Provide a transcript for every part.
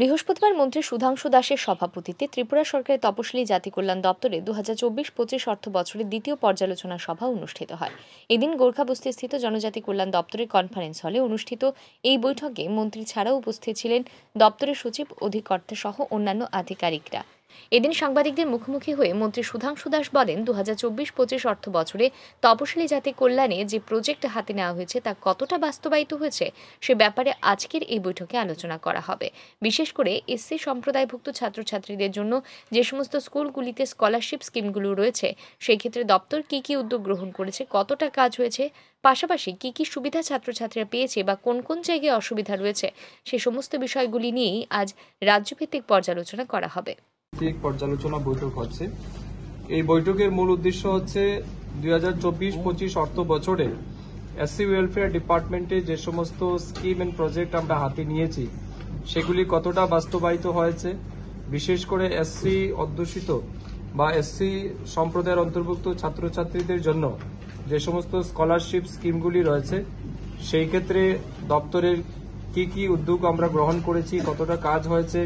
বৃহস্পতিবার মন্ত্রী সুধাংশু দাসের সভাপতিত্বে ত্রিপুরা সরকারের তপশিলি জাতি কল্যাণ দপ্তরে দু হাজার চব্বিশ পঁচিশ অর্থ বছরের দ্বিতীয় পর্যালোচনা সভা অনুষ্ঠিত হয় এদিন গোর্খাবস্তি স্থিত জনজাতি কল্যাণ দপ্তরের কনফারেন্স হলে অনুষ্ঠিত এই বৈঠকে মন্ত্রী ছাড়াও উপস্থিত ছিলেন দপ্তরের সচিব অধিকর্তা সহ অন্যান্য আধিকারিকরা এদিন সাংবাদিকদের মুখোমুখি হয়ে মন্ত্রী সুধাংশু দাস বলেন দু হাজার চব্বিশ পঁচিশ অর্থ বছরে তপশিলি জাতি কল্যাণে যে প্রজেক্ট হাতে নেওয়া হয়েছে তা কতটা বাস্তবায়িত হয়েছে সে ব্যাপারে আজকের এই বৈঠকে আলোচনা করা হবে বিশেষ করে এসসি সম্প্রদায়ভুক্ত ছাত্রছাত্রীদের জন্য যে সমস্ত স্কুলগুলিতে স্কলারশিপ স্কিমগুলো রয়েছে সেক্ষেত্রে দপ্তর কি কি উদ্যোগ গ্রহণ করেছে কতটা কাজ হয়েছে পাশাপাশি কি কি সুবিধা ছাত্রছাত্রীরা পেয়েছে বা কোন কোন জায়গায় অসুবিধা রয়েছে সে সমস্ত বিষয়গুলি নিয়েই আজ রাজ্যভিত্তিক পর্যালোচনা করা হবে ভিত্তিক পর্যালোচনা বৈঠক হচ্ছে এই বৈঠকের মূল উদ্দেশ্য হচ্ছে দুই হাজার চব্বিশ পঁচিশ অর্থ বছরে এসসি ওয়েলফেয়ার ডিপার্টমেন্টে যে সমস্ত স্কিম অ্যান্ড প্রজেক্ট আমরা হাতে নিয়েছি সেগুলি কতটা বাস্তবায়িত হয়েছে বিশেষ করে এসসি অধ্যুষিত বা এসসি সম্প্রদায়ের অন্তর্ভুক্ত ছাত্রছাত্রীদের জন্য যে সমস্ত স্কলারশিপ স্কিমগুলি রয়েছে সেই ক্ষেত্রে দপ্তরের কি কি উদ্যোগ আমরা গ্রহণ করেছি কতটা কাজ হয়েছে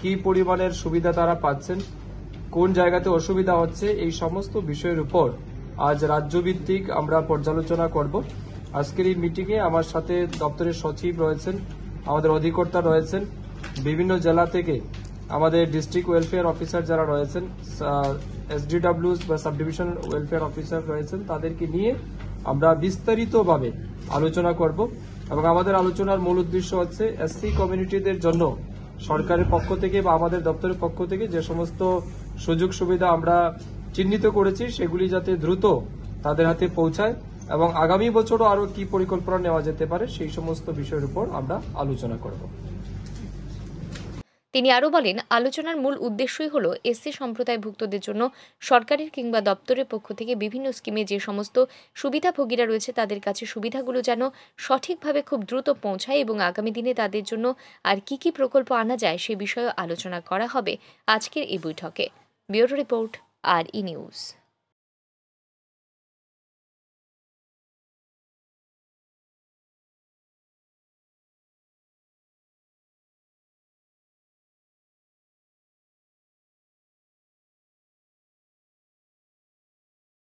কি পরিমাণের সুবিধা তারা পাচ্ছেন কোন জায়গাতে অসুবিধা হচ্ছে এই সমস্ত বিষয়ের উপর আজ রাজ্যভিত্তিক আমরা পর্যালোচনা করব আজকের এই মিটিংয়ে আমার সাথে দপ্তরের সচিব রয়েছেন আমাদের অধিকর্তা রয়েছেন বিভিন্ন জেলা থেকে আমাদের ডিস্ট্রিক্ট ওয়েলফেয়ার অফিসার যারা রয়েছেন এসডিডাব্লিউ বা সাব ডিভিশন ওয়েলফেয়ার অফিসার রয়েছেন তাদেরকে নিয়ে আমরা বিস্তারিতভাবে আলোচনা করব এবং আমাদের আলোচনার মূল উদ্দেশ্য হচ্ছে এসসি কমিউনিটিদের জন্য সরকারের পক্ষ থেকে বা আমাদের দপ্তরের পক্ষ থেকে যে সমস্ত সুযোগ সুবিধা আমরা চিহ্নিত করেছি সেগুলি যাতে দ্রুত তাদের হাতে পৌঁছায় এবং আগামী বছরও আরও কি পরিকল্পনা নেওয়া যেতে পারে সেই সমস্ত বিষয়ের উপর আমরা আলোচনা করব তিনি আরও বলেন আলোচনার মূল উদ্দেশ্যই হল এসসি সম্প্রদায়ভুক্তদের জন্য সরকারের কিংবা দপ্তরের পক্ষ থেকে বিভিন্ন স্কিমে যে সমস্ত সুবিধাভোগীরা রয়েছে তাদের কাছে সুবিধাগুলো যেন সঠিকভাবে খুব দ্রুত পৌঁছায় এবং আগামী দিনে তাদের জন্য আর কি কি প্রকল্প আনা যায় সে বিষয়ে আলোচনা করা হবে আজকের এই বৈঠকে ব্যুরো রিপোর্ট আর ই নিউজ